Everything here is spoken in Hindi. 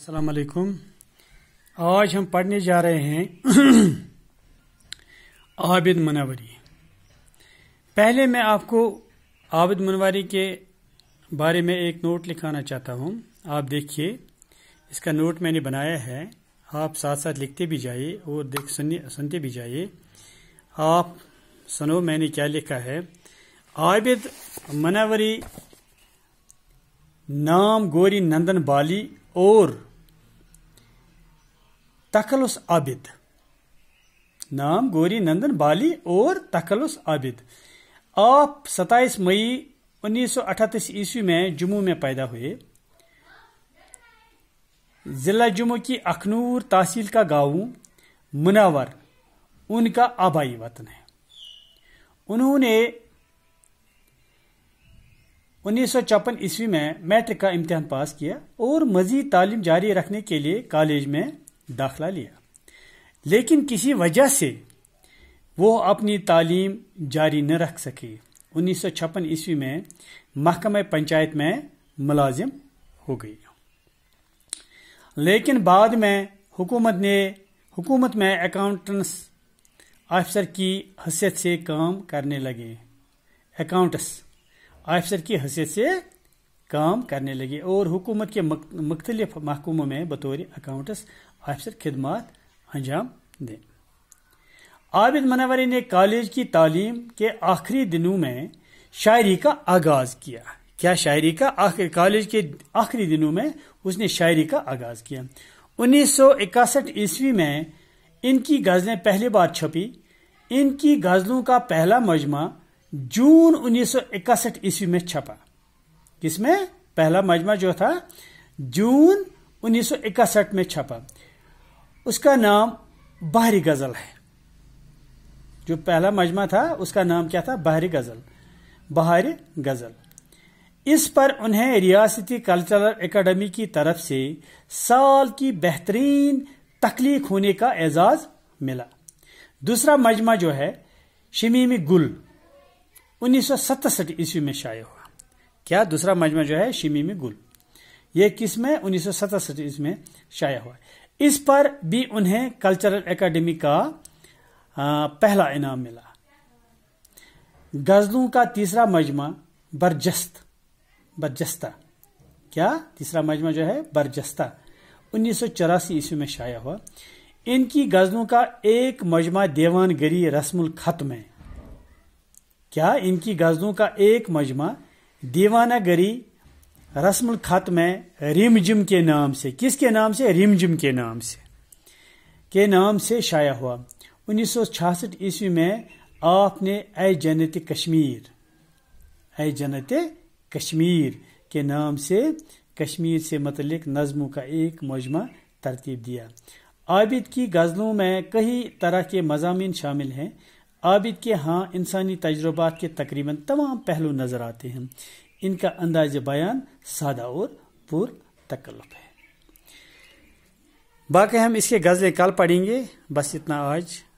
असलकुम आज हम पढ़ने जा रहे हैं आबिद मुनवरी पहले मैं आपको आबिद मुनवरी के बारे में एक नोट लिखाना चाहता हूँ आप देखिए इसका नोट मैंने बनाया है आप साथ साथ लिखते भी जाइए और देख सुनते भी जाइए आप सुनो मैंने क्या लिखा है आबिद मुनवरी नाम गोरी नंदन बाली और तकलुस आबिद नाम गौरी नंदन बाली और तकलुस आबिद आप सताईस मई उन्नीस सौ अठतीस ईस्वी में जम्मू में पैदा हुए जिला जम्मू की अखनूर तहसील का गांव मुनावर उनका आबाई वतन है उन्होंने उन्नीस ईस्वी में मैट्रिक का इम्तहान पास किया और मजीद तालीम जारी रखने के लिए कॉलेज में दाखिला लिया लेकिन किसी वजह से वो अपनी तालीम जारी न रख सके उन्नीस ईस्वी में महकमे पंचायत में मुलाजिम हो गई लेकिन बाद में हुकूमत ने हुकूमत में अकाउंटेंट्स ऑफिसर की हैसियत से काम करने लगे अकाउंटस ऑफिसर की हैसियत से काम करने लगे और हुकूमत के मुख्तलिफ महकूमों में बतौर अकाउंट्स ऑफिसर खिदमत अंजाम दें आबिद मनावरी ने कॉलेज की तालीम के आखिरी दिनों में शायरी का आगाज किया क्या शायरी का आखिर कॉलेज के आखिरी दिनों में उसने शायरी का आगाज किया उन्नीस सौ इकसठ ईस्वी में इनकी गजलें पहली बार छपी इनकी गजलों का पहला मजमा जून 1961 ईस्वी में छपा किसमें पहला मजमा जो था जून 1961 में छपा उसका नाम बाहरी गजल है जो पहला मजमा था उसका नाम क्या था बाहरी गजल बाहरी गजल इस पर उन्हें रियासती कल्चरल एकेडमी की तरफ से साल की बेहतरीन तख्लीक होने का एजाज मिला दूसरा मजमा जो है शमीमी गुल उन्नीस सौ ईस्वी में शाये हुआ क्या दूसरा मजमा जो है शिमी में गुल ये किस में उन्नीस सौ ईस्वी में शाया हुआ इस पर भी उन्हें कल्चरल एकेडमी का पहला इनाम मिला गजलों का तीसरा मजमा बरजस्त बरजस्ता क्या तीसरा मजमा जो है बरजस्ता उन्नीस सौ चौरासी ईस्वी में शाया हुआ इनकी गजलों का एक मजमा देवानगरी रस्मुल खत में क्या इनकी गज़लों का एक मजमा दीवाना गरी रस्म खत में रिमजिम के नाम से किसके नाम से रिमजिम के नाम से के नाम से शाया हुआ उन्नीस सौ छियासठ ईस्वी में आपने ए जनत कश्मीर ए जनत कश्मीर के नाम से कश्मीर से मतलब नज़मों का एक मजमा तरतीब दिया आबिद की गज़लों में कई तरह के मजामी शामिल हैं आबिद के हाँ इंसानी तजुर्बा के तकरीबन तमाम पहलू नज़र आते हैं इनका अंदाज बयान सादा और पुर तकल्लफ है बाकी हम इसके गज़लें कल पढ़ेंगे बस इतना आज